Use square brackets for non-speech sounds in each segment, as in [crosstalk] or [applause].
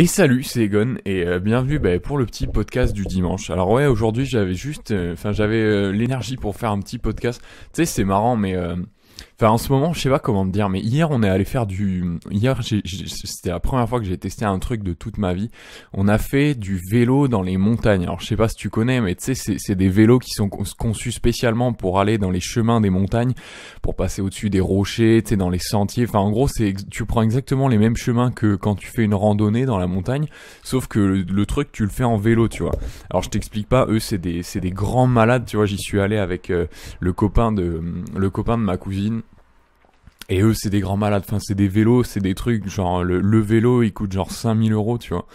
Et salut, c'est Egon et euh, bienvenue bah, pour le petit podcast du dimanche. Alors ouais, aujourd'hui j'avais juste, euh, enfin j'avais euh, l'énergie pour faire un petit podcast. Tu sais, c'est marrant, mais Enfin, en ce moment, je sais pas comment te dire, mais hier, on est allé faire du. Hier, c'était la première fois que j'ai testé un truc de toute ma vie. On a fait du vélo dans les montagnes. Alors, je sais pas si tu connais, mais tu sais, c'est des vélos qui sont conçus spécialement pour aller dans les chemins des montagnes, pour passer au-dessus des rochers, tu sais, dans les sentiers. Enfin, en gros, c'est tu prends exactement les mêmes chemins que quand tu fais une randonnée dans la montagne, sauf que le, truc, tu le fais en vélo, tu vois. Alors, je t'explique pas, eux, c'est des, des grands malades, tu vois. J'y suis allé avec euh, le copain de le copain de ma cousine et eux, c'est des grands malades. Enfin, c'est des vélos, c'est des trucs, genre, le, vélo, il coûte genre 5000 euros, tu vois.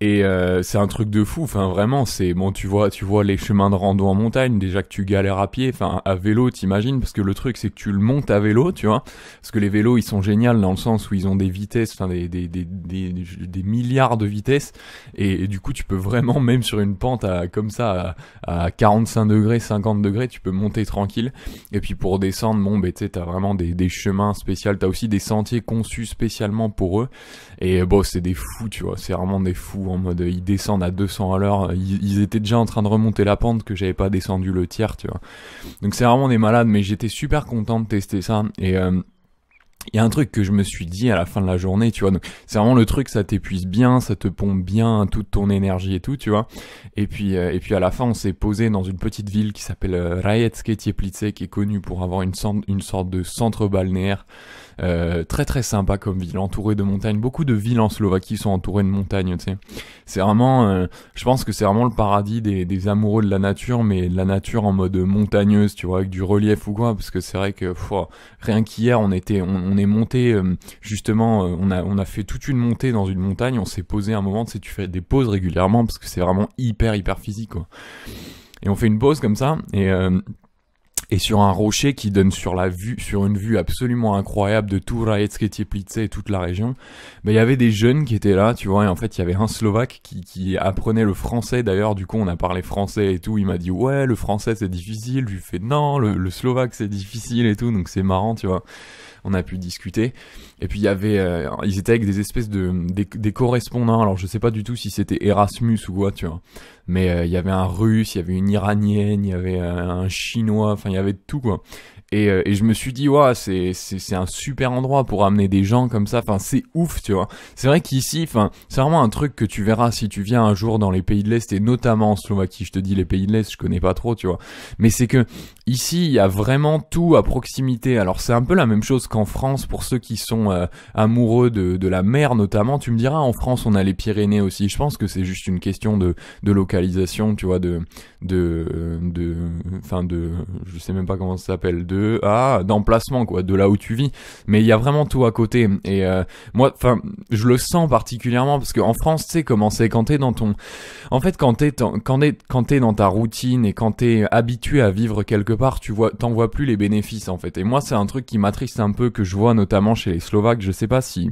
Et euh, c'est un truc de fou. Enfin, vraiment, c'est, bon, tu vois, tu vois les chemins de rando en montagne, déjà que tu galères à pied, enfin, à vélo, t'imagines, parce que le truc, c'est que tu le montes à vélo, tu vois. Parce que les vélos, ils sont géniaux dans le sens où ils ont des vitesses, enfin, des, des, des, des, milliards de vitesses. Et, du coup, tu peux vraiment, même sur une pente à, comme ça, à, 45 degrés, 50 degrés, tu peux monter tranquille. Et puis, pour descendre, bon, ben, tu sais, t'as vraiment des, des chemins spécial, T'as aussi des sentiers conçus spécialement pour eux. Et euh, bon, c'est des fous, tu vois. C'est vraiment des fous en mode ils descendent à 200 à l'heure. Ils, ils, étaient déjà en train de remonter la pente que j'avais pas descendu le tiers, tu vois. Donc c'est vraiment des malades. Mais j'étais super content de tester ça. Et euh, il y a un truc que je me suis dit à la fin de la journée, tu vois. C'est vraiment le truc, ça t'épuise bien, ça te pompe bien toute ton énergie et tout, tu vois. Et puis, euh, et puis à la fin, on s'est posé dans une petite ville qui s'appelle euh, Rajetske Tieplice, qui est connue pour avoir une, une sorte de centre balnéaire euh, très très sympa comme ville, entourée de montagnes. Beaucoup de villes en Slovaquie sont entourées de montagnes, tu sais. C'est vraiment, euh, je pense que c'est vraiment le paradis des, des, amoureux de la nature, mais de la nature en mode montagneuse, tu vois, avec du relief ou quoi, parce que c'est vrai que pff, rien qu'hier, on était, on, est monté, euh, justement, on a, on a fait toute une montée dans une montagne, on s'est posé un moment, tu sais, tu fais des pauses régulièrement, parce que c'est vraiment hyper hyper physique, quoi. Et on fait une pause comme ça, et et sur un rocher qui donne sur la vue, sur une vue absolument incroyable de tout Rayetské-Tieplice et toute la région, ben, il y avait des jeunes qui étaient là, tu vois, et en fait, il y avait un Slovaque qui, qui apprenait le français, d'ailleurs, du coup, on a parlé français et tout, il m'a dit, ouais, le français c'est difficile, je lui fais, non, le, le Slovaque c'est difficile et tout, donc c'est marrant, tu vois on a pu discuter. Et puis il y avait, euh, ils étaient avec des espèces de des, correspondants. Alors je sais pas du tout si c'était Erasmus ou quoi, tu vois. Mais euh, il y avait un Russe, il y avait une Iranienne, il y avait euh, un Chinois. Enfin, il y avait tout quoi. Et, je me suis dit ouais c'est un super endroit pour amener des gens comme ça enfin c'est ouf tu vois c'est vrai qu'ici enfin c'est vraiment un truc que tu verras si tu viens un jour dans les pays de l'est et notamment en Slovaquie je te dis les pays de l'est je connais pas trop tu vois mais c'est que ici il y a vraiment tout à proximité alors c'est un peu la même chose qu'en France, pour ceux qui sont euh, amoureux de, la mer notamment, tu me diras, en France, on a les Pyrénées aussi. Je pense que c'est juste une question de, localisation, tu vois, de, de, de, enfin de, je sais même pas comment ça s'appelle, de, ah, d'emplacement, quoi, de là où tu vis. Mais il y a vraiment tout à côté. Et euh, moi, enfin, je le sens particulièrement parce qu'en France, tu sais comment c'est quand t'es dans ton, en fait, quand t'es, quand quand t'es dans ta routine et quand t'es habitué à vivre quelque part, tu vois, t'en vois plus les bénéfices en fait. Et moi, c'est un truc qui m'attriste un peu que je vois notamment chez les Slovaques. Je sais pas si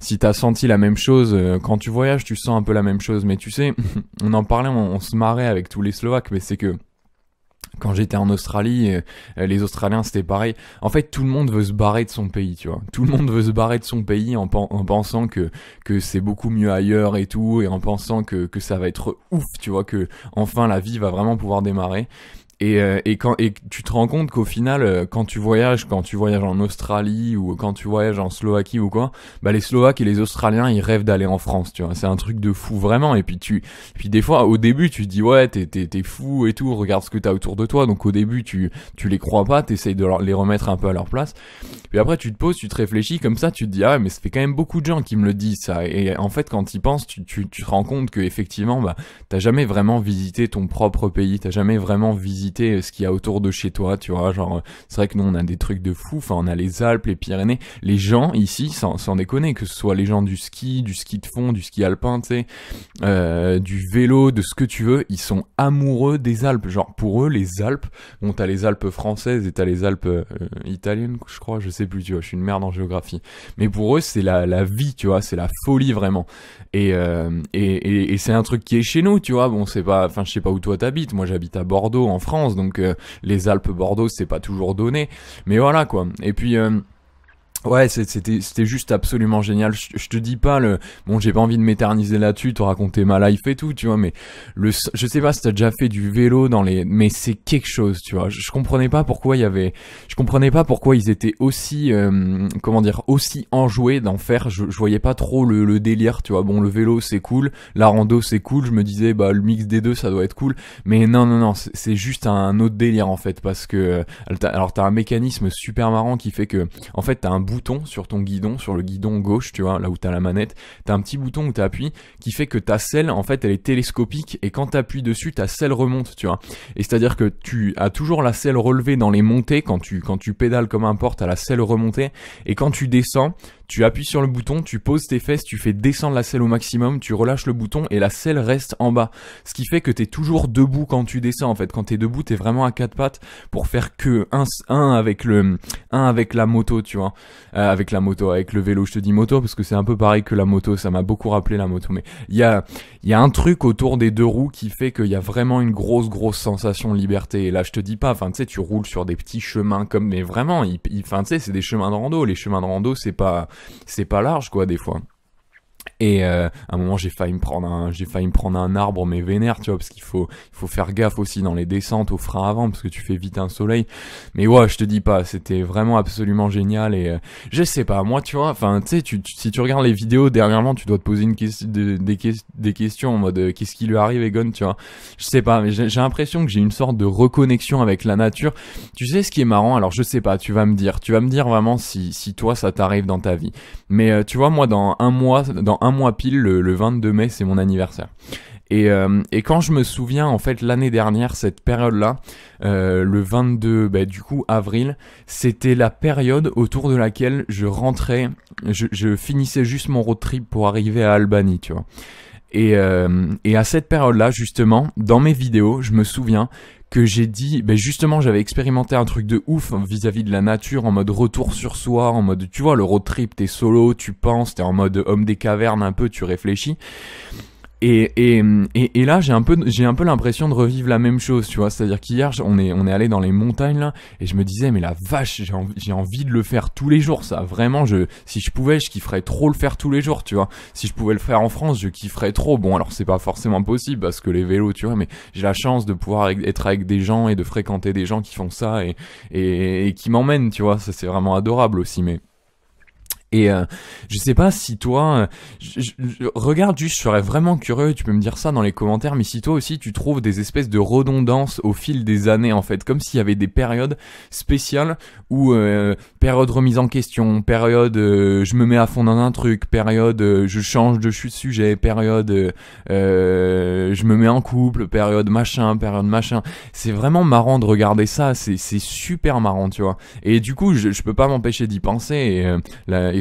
si t'as senti la même chose euh, quand tu voyages, tu sens un peu la même chose. Mais tu sais, [laughs] on en parlait, on, se marrait avec tous les Slovaques, mais c'est que quand j'étais en Australie, euh, les Australiens c'était pareil. En fait, tout le monde veut se barrer de son pays, tu vois. Tout le monde veut se barrer de son pays en, pensant que c'est beaucoup mieux ailleurs et tout, et en pensant que que ça va être ouf, tu vois, que enfin la vie va vraiment pouvoir démarrer. Et, euh, et, quand, et tu te rends compte qu'au final, euh, quand tu voyages, quand tu voyages en Australie ou quand tu voyages en Slovaquie ou quoi, bah les Slovaques et les Australiens, ils rêvent d'aller en France, tu vois. C'est un truc de fou vraiment. Et puis tu, puis des fois, au début, tu te dis ouais, t'es, t'es, fou et tout. Regarde ce que t'as autour de toi. Donc au début, tu, tu les crois pas, t'essayes de les remettre un peu à leur place. Puis après, tu te poses, tu te réfléchis comme ça, tu te dis ah mais ça fait quand même beaucoup de gens qui me le disent ça. Et en fait, quand ils pensent, tu, tu, te rends compte que effectivement, bah t'as jamais vraiment visité ton propre pays, t'as jamais vraiment visité euh, ce qu'il y a autour de chez toi, tu vois. Genre, euh, c'est vrai que nous, on a des trucs de fou. Enfin, on a les Alpes, les Pyrénées. Les gens ici, sans, sans déconner, que ce soit les gens du ski, du ski de fond, du ski alpin, tu sais, euh, du vélo, de ce que tu veux, ils sont amoureux des Alpes. Genre, pour eux, les Alpes, bon, t'as les Alpes françaises et t'as les Alpes italiennes, je crois, je sais plus, tu vois. Je suis une merde en géographie. Mais pour eux, c'est la, la vie, tu vois. C'est la folie, vraiment. Et, et, et, c'est un truc qui est chez nous, tu vois. Bon, c'est pas, enfin, je sais pas où toi t'habites. Moi, j'habite à Bordeaux, en France donc euh, les Alpes-Bordeaux, c'est pas toujours donné. Mais voilà, quoi. Et puis... Euh, Ouais, c'était c'était juste absolument génial. Je, te dis pas le bon, j'ai pas envie de m'éterniser là-dessus, te raconter ma life et tout, tu vois, mais le je sais pas si t'as déjà fait du vélo dans les mais c'est quelque chose, tu vois. Je, comprenais pas pourquoi il y avait je comprenais pas pourquoi ils étaient aussi euh, comment dire aussi enjoués d'en faire. Je, voyais pas trop le, le délire, tu vois. Bon, le vélo c'est cool, la rando c'est cool, je me disais bah le mix des deux ça doit être cool, mais non non non, c'est juste un autre délire en fait parce que euh, alors t'as un mécanisme super marrant qui fait que en fait t'as un bouton sur ton guidon, sur le guidon gauche, tu vois, là où as la manette, t'as un petit bouton où appuies qui fait que ta selle, en fait, elle est télescopique et quand appuies dessus, ta selle remonte, tu vois. Et c'est-à-dire que tu as toujours la selle relevée dans les montées quand tu, quand tu pédales comme un porte à la selle remontée et quand tu descends, tu appuies sur le bouton, tu poses tes fesses, tu fais descendre la selle au maximum, tu relâches le bouton et la selle reste en bas. Ce qui fait que t'es toujours debout quand tu descends en fait. Quand t'es debout, t'es vraiment à quatre pattes pour faire que un, un avec le un avec la moto, tu vois. Euh, avec la moto, avec le vélo, je te dis moto parce que c'est un peu pareil que la moto, ça m'a beaucoup rappelé la moto. Mais il y a, y a un truc autour des deux roues qui fait qu'il y a vraiment une grosse grosse sensation de liberté. Et là je te dis pas, enfin tu sais, tu roules sur des petits chemins comme mais vraiment, enfin tu sais, c'est des chemins de rando. Les chemins de rando, c'est pas c'est pas large quoi des fois. Et euh, à un moment, j'ai failli me prendre un, j'ai failli me prendre un arbre, mais vénère, tu vois, parce qu'il faut, il faut faire gaffe aussi dans les descentes au frein avant, parce que tu fais vite un soleil. Mais ouais, je te dis pas, c'était vraiment absolument génial. Et euh, je sais pas, moi, tu vois, enfin, tu sais, si tu regardes les vidéos dernièrement, tu dois te poser une question, des, des, questions en mode euh, qu'est-ce qui lui arrive, Egon, tu vois. Je sais pas, mais j'ai l'impression que j'ai une sorte de reconnexion avec la nature. Tu sais ce qui est marrant Alors, je sais pas, tu vas me dire, tu vas me dire vraiment si, si toi ça t'arrive dans ta vie. Mais tu vois, moi, dans un mois, dans un mois pile, le, 22 mai, c'est mon anniversaire. Euh, et, quand je me souviens, en fait, l'année dernière, cette période-là, euh, le 22, bah, du coup, avril, c'était la période autour de laquelle je rentrais, je, finissais juste mon road trip pour arriver à Albanie, tu vois. Et, euh, et à cette période-là, justement, dans mes vidéos, je me souviens que j'ai dit, ben justement, j'avais expérimenté un truc de ouf vis-à-vis -vis de la nature, en mode retour sur soi, en mode, tu vois, le road trip, t'es solo, tu penses, t'es en mode homme des cavernes un peu, tu réfléchis. Et, et, et, là, j'ai un peu, j'ai un peu l'impression de revivre la même chose, tu vois. C'est-à-dire qu'hier, on est, on est allé dans les montagnes, là, et je me disais, mais la vache, j'ai envie, j'ai envie de le faire tous les jours, ça. Vraiment, je, si je pouvais, je kifferais trop le faire tous les jours, tu vois. Si je pouvais le faire en France, je kifferais trop. Bon, alors, c'est pas forcément possible parce que les vélos, tu vois, mais j'ai la chance de pouvoir être avec des gens et de fréquenter des gens qui font ça et, et, et qui m'emmènent, tu vois. Ça, c'est vraiment adorable aussi, mais. Et euh, je sais pas si toi, euh, je, regarde juste, je serais vraiment curieux, tu peux me dire ça dans les commentaires, mais si toi aussi tu trouves des espèces de redondances au fil des années en fait, comme s'il y avait des périodes spéciales où euh, période remise en question, période je me mets à fond dans un truc, période je change de sujet, période je me mets en couple, période machin, période machin. C'est vraiment marrant de regarder ça, c'est super marrant, tu vois. Et du coup, je, peux pas m'empêcher d'y penser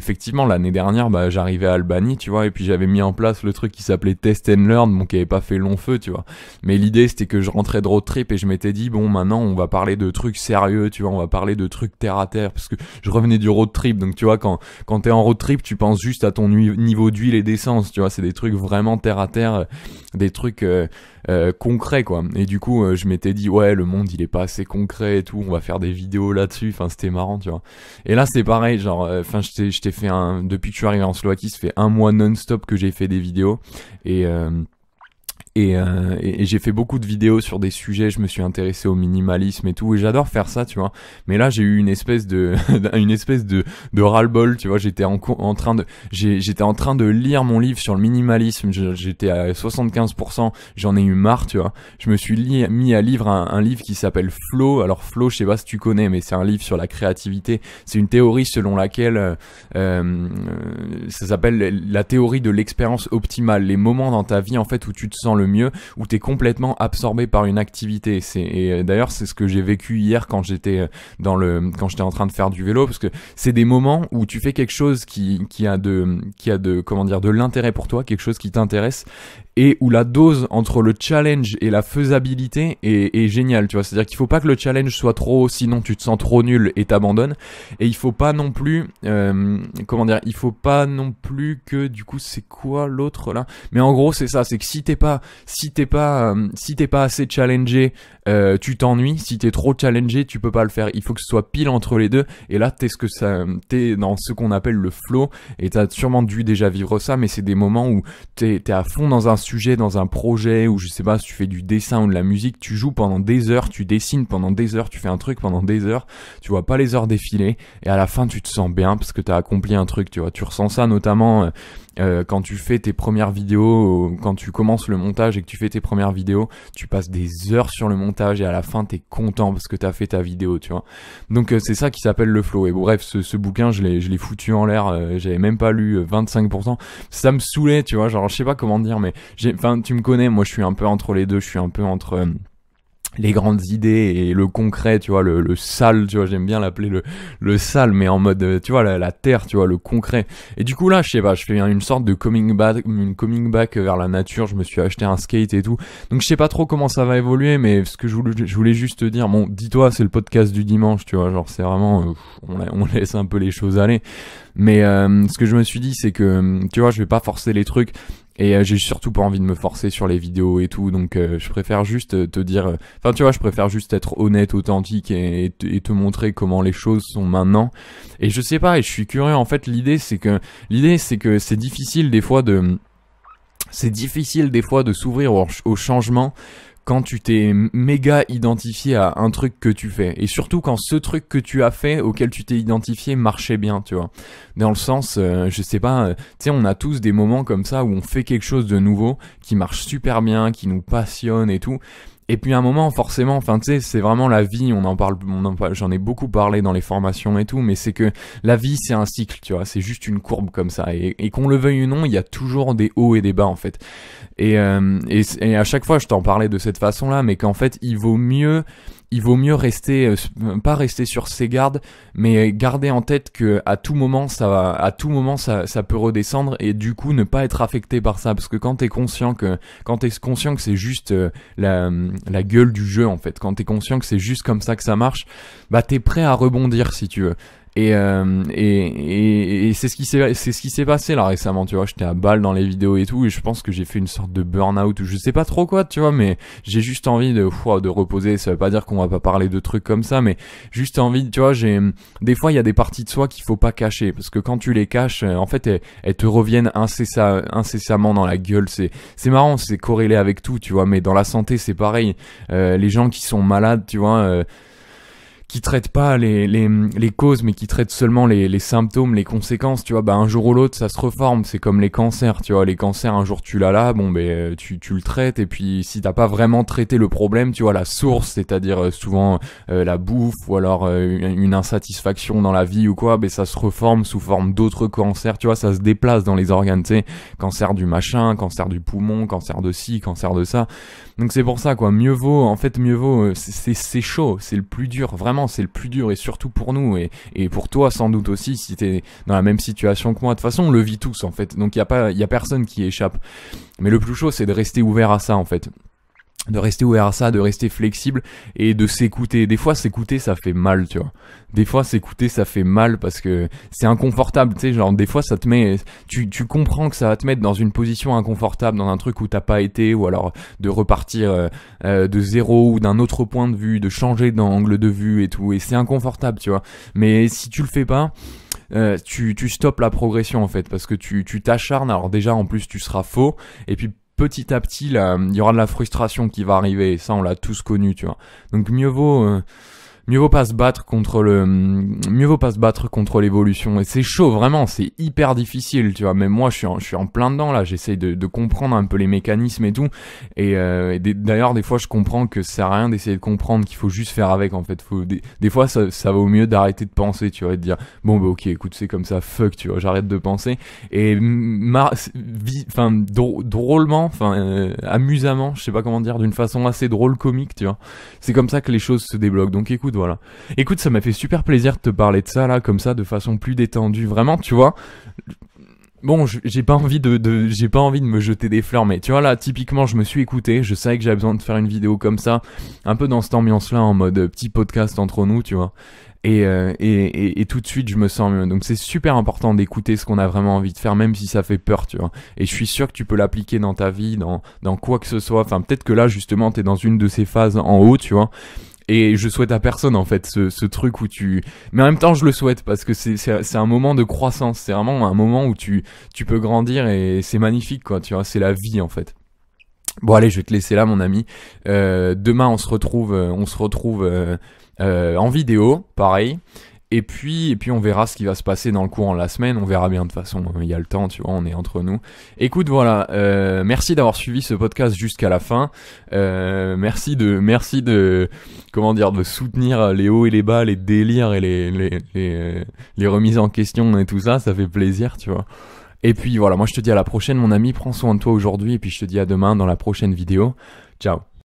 effectivement, l'année dernière, bah, j'arrivais à Albanie, tu vois, et puis j'avais mis en place le truc qui s'appelait Test and Learn, bon, qui avait pas fait long feu, tu vois. Mais l'idée, c'était que je rentrais de road trip et je m'étais dit, bon, maintenant, on va parler de trucs sérieux, tu vois, on va parler de trucs terre à terre, parce que je revenais du road trip, donc tu vois, quand, quand t'es en road trip, tu penses juste à ton niveau d'huile et d'essence, tu vois, c'est des trucs vraiment terre à terre, des trucs euh, euh, concrets, quoi. Et du coup, euh, je m'étais dit, ouais, le monde, il est pas assez concret et tout, on va faire des vidéos là-dessus, enfin, c'était marrant, tu vois. Et là, c'est pareil, genre, enfin, je t'ai un, depuis que je suis arrivé en Slovaquie, ça fait un mois non-stop que j'ai fait des vidéos et euh, euh, et, et, j'ai fait beaucoup de vidéos sur des sujets, je me suis intéressé au minimalisme et tout, et j'adore faire ça, tu vois. Mais là, j'ai eu une espèce de, [laughs] une espèce de, de ras-le-bol, tu vois. J'étais en, en train de, j'étais en train de lire mon livre sur le minimalisme, j'étais à 75%, j'en ai eu marre, tu vois. Je me suis mis à lire un, livre qui s'appelle Flow. Alors Flow, je sais pas si tu connais, mais c'est un livre sur la créativité. C'est une théorie selon laquelle, euh, euh ça s'appelle la théorie de l'expérience optimale, les moments dans ta vie en fait où tu te sens mieux, où tu es complètement absorbé par une activité. Et euh, d'ailleurs, c'est ce que j'ai vécu hier quand j'étais euh, dans le, quand j'étais en train de faire du vélo, parce que c'est des moments où tu fais quelque chose qui, qui a de, qui a de, comment dire, de l'intérêt pour toi, quelque chose qui t'intéresse, et où la dose entre le challenge et la faisabilité est, géniale, tu vois. C'est-à-dire qu'il faut pas que le challenge soit trop sinon tu te sens trop nul et t'abandonnes. Et il faut pas non plus, euh, comment dire, il faut pas non plus que du coup c'est quoi l'autre là. Mais en gros c'est ça, c'est que si t'es pas, si t'es pas, euh, si t'es pas assez challengé, euh, tu t'ennuies. Si t'es trop challengé, tu peux pas le faire. Il faut que ce soit pile entre les deux. Et là t'es ce que ça, t'es dans ce qu'on appelle le flow. Et t'as sûrement dû déjà vivre ça, mais c'est des moments où t'es à fond dans un sujet, dans un projet, ou je sais pas, si tu fais du dessin ou de la musique, tu joues pendant des heures, tu dessines pendant des heures, tu fais un truc pendant des heures, tu vois pas les heures défiler, et à la fin tu te sens bien parce que tu as accompli un truc, tu vois. Tu ressens ça notamment euh, euh, quand tu fais tes premières vidéos, quand tu commences le montage et que tu fais tes premières vidéos, tu passes des heures sur le montage et à la fin t'es content parce que t'as fait ta vidéo, tu vois. Donc euh, c'est ça qui s'appelle le flow. Et bref, ce, bouquin, je l'ai foutu en l'air, euh, j'avais même pas lu 25%. Ça me saoulait, tu vois, genre je sais pas comment dire, mais enfin tu me connais, moi je suis un peu entre les deux, je suis un peu entre les grandes idées et le concret, tu vois, le, le sale, tu vois, j'aime bien l'appeler le, le sale, mais en mode, euh, tu vois, la, terre, tu vois, le concret. Et du coup, là, je sais pas, je fais une sorte de coming back, une coming back vers la nature, je me suis acheté un skate et tout. Donc, je sais pas trop comment ça va évoluer, mais ce que je voulais, je voulais juste te dire, bon, dis-toi, c'est le podcast du dimanche, tu vois, genre, c'est vraiment, euh, on, [laughs] laisse un peu les choses aller. Mais euh, ce que je me suis dit, c'est que, tu vois, je vais pas forcer les trucs. Et euh, j'ai surtout pas envie de me forcer sur les vidéos et tout, donc euh, je préfère juste euh, te dire, enfin tu vois, je préfère juste être honnête, authentique et, te, montrer comment les choses sont maintenant. Et je sais pas, et je suis curieux. En fait, l'idée c'est que l'idée c'est que c'est difficile des fois de c'est difficile des fois de s'ouvrir au, changement quand tu t'es méga identifié à un truc que tu fais et surtout quand ce truc que tu as fait auquel tu t'es identifié marchait bien tu vois dans le sens euh, je sais pas euh, tu sais on a tous des moments comme ça où on fait quelque chose de nouveau qui marche super bien qui nous passionne et tout et puis à un moment, forcément, enfin tu sais, c'est vraiment la vie. On en parle, j'en ai beaucoup parlé dans les formations et tout, mais c'est que la vie c'est un cycle, tu vois. C'est juste une courbe comme ça. Et, qu'on le veuille ou non, il y a toujours des hauts et des bas en fait. et euh, à chaque fois, je t'en parlais de cette façon-là, mais qu'en fait, il vaut mieux il vaut mieux rester, euh, euh, pas rester sur ses gardes, mais garder en tête que à tout moment, ça, à tout moment, ça, ça peut redescendre et du coup ne pas être affecté par ça, parce que quand t'es conscient que, quand t'es conscient que c'est juste euh, la, la gueule du jeu en fait, quand t'es conscient que c'est juste comme ça que ça marche, bah t'es prêt à rebondir si tu veux. Euh, et, et, et, c'est ce qui s'est c'est ce qui s'est passé là récemment, tu vois. J'étais à balle dans les vidéos et tout, et je pense que j'ai fait une sorte de burn-out ou je sais pas trop quoi, tu vois. Mais j'ai juste envie de ouah, de reposer. Ça veut pas dire qu'on va pas parler de trucs comme ça, mais juste envie, tu vois. J'ai des fois il y a des parties de soi qu'il faut pas cacher parce que quand tu les caches, euh, en fait elles, te reviennent incessa, incessamment dans la gueule. C'est c'est marrant, c'est corrélé avec tout, tu vois. Mais dans la santé c'est pareil. Euh, les gens qui sont malades, tu vois qui traite pas les, les, causes, mais qui traite seulement les, symptômes, les conséquences, tu vois, bah un jour ou l'autre, ça se reforme. C'est comme les cancers, tu vois. Les cancers, un jour tu l'as là, bon, ben tu, tu le traites. Et puis, si t'as pas vraiment traité le problème, tu vois, la source, c'est-à-dire euh, souvent euh, la bouffe ou alors euh, une insatisfaction dans la vie ou quoi, ben ça se reforme sous forme d'autres cancers, tu vois, ça se déplace dans les organes, tu sais, cancer du machin, cancer du poumon, cancer de ci, cancer de ça. Donc c'est pour ça quoi, mieux vaut, en fait mieux vaut, euh, c'est chaud, c'est le plus dur, vraiment c'est le plus dur et surtout pour nous et, et pour toi sans doute aussi si t'es dans la même situation que moi. De toute façon on le vit tous en fait, donc il n'y a, pas, y a personne qui échappe. Mais le plus chaud c'est de rester ouvert à ça en fait de rester ouvert à ça, de rester flexible et de s'écouter. Des fois, s'écouter, ça fait mal, tu vois. Des fois, s'écouter, ça fait mal parce que c'est inconfortable, tu sais, genre, des fois, ça te met, tu, tu comprends que ça va te mettre dans une position inconfortable, dans un truc où t'as pas été, ou alors de repartir euh, euh, de zéro ou d'un autre point de vue, de changer d'angle de vue et tout, et c'est inconfortable, tu vois. Mais si tu le fais pas, euh, tu, tu la progression en fait parce que tu tu t'acharnes alors déjà en plus tu seras faux et puis petit à petit, il y aura de la frustration qui va arriver. ça, on l'a tous connu, tu vois. Donc mieux vaut euh, mieux vaut pas se battre contre le, mm, mieux vaut pas se battre contre l'évolution. Et c'est chaud, vraiment, c'est hyper difficile, tu vois. Mais moi, je suis en, je suis en plein dedans là. J'essaye de, comprendre un peu les mécanismes et tout. Et, euh, d'ailleurs, des fois, je comprends que ça sert à rien d'essayer de comprendre, qu'il faut juste faire avec. En fait, des, fois, ça, vaut mieux d'arrêter de penser, tu vois, et de dire bon bah ok, écoute, c'est comme ça, fuck, tu vois, j'arrête de penser. Et enfin drôlement, enfin euh, amusamment, je sais pas comment dire, d'une façon assez drôle, comique, tu vois. C'est comme ça que les choses se débloquent. Donc écoute voilà. Écoute, ça m'a fait super plaisir de te parler de ça, là, comme ça, de façon plus détendue. Vraiment, tu vois. Bon, j'ai pas envie de, j'ai pas envie de me jeter des fleurs, mais tu vois là, typiquement, je me suis écouté, je savais que j'avais besoin de faire une vidéo comme ça, un peu dans cette ambiance-là, en mode euh, petit podcast entre nous, tu vois. Euh, et, et, et, tout de suite je me sens mieux. Donc c'est super important d'écouter ce qu'on a vraiment envie de faire, même si ça fait peur, tu vois. Et je suis sûr que tu peux l'appliquer dans ta vie, dans, dans quoi que ce soit. Enfin peut-être que là justement t'es dans une de ces phases en haut, tu vois. Et je souhaite à personne en fait ce, truc où tu... Mais en même temps je le souhaite parce que c'est un moment de croissance, c'est vraiment un moment où tu, tu peux grandir et c'est magnifique quoi, tu vois, c'est la vie en fait. Bon allez, je vais te laisser là mon ami. Euh, demain on se retrouve, euh, on se retrouve euh, en vidéo, pareil. Et puis, et puis on verra ce qui va se passer dans le courant de la semaine, on verra bien de toute façon, il y a le temps, tu vois, on est entre nous. Écoute, voilà, euh, merci d'avoir suivi ce podcast jusqu'à la fin. Euh, merci de merci de comment dire de soutenir les hauts et les bas, les délires et les les, les, euh, les remises en question et tout ça, ça fait plaisir, tu vois. Et puis voilà, moi je te dis à la prochaine mon ami, prends soin de toi aujourd'hui et puis je te dis à demain dans la prochaine vidéo. Ciao.